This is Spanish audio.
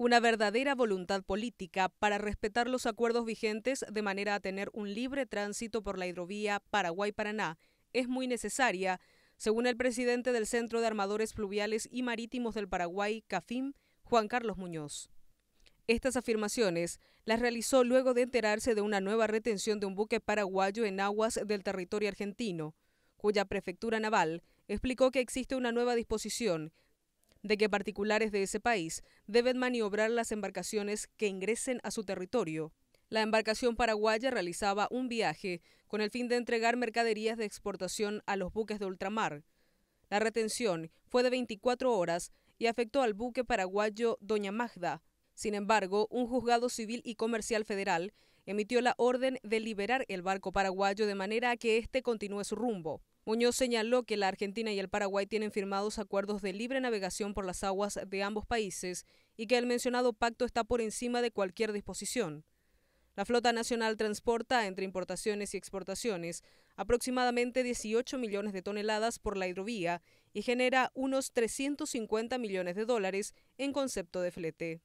una verdadera voluntad política para respetar los acuerdos vigentes de manera a tener un libre tránsito por la hidrovía Paraguay-Paraná es muy necesaria, según el presidente del Centro de Armadores Fluviales y Marítimos del Paraguay, CAFIM, Juan Carlos Muñoz. Estas afirmaciones las realizó luego de enterarse de una nueva retención de un buque paraguayo en aguas del territorio argentino, cuya prefectura naval explicó que existe una nueva disposición de que particulares de ese país deben maniobrar las embarcaciones que ingresen a su territorio. La embarcación paraguaya realizaba un viaje con el fin de entregar mercaderías de exportación a los buques de ultramar. La retención fue de 24 horas y afectó al buque paraguayo Doña Magda. Sin embargo, un juzgado civil y comercial federal emitió la orden de liberar el barco paraguayo de manera que éste continúe su rumbo. Muñoz señaló que la Argentina y el Paraguay tienen firmados acuerdos de libre navegación por las aguas de ambos países y que el mencionado pacto está por encima de cualquier disposición. La flota nacional transporta, entre importaciones y exportaciones, aproximadamente 18 millones de toneladas por la hidrovía y genera unos 350 millones de dólares en concepto de flete.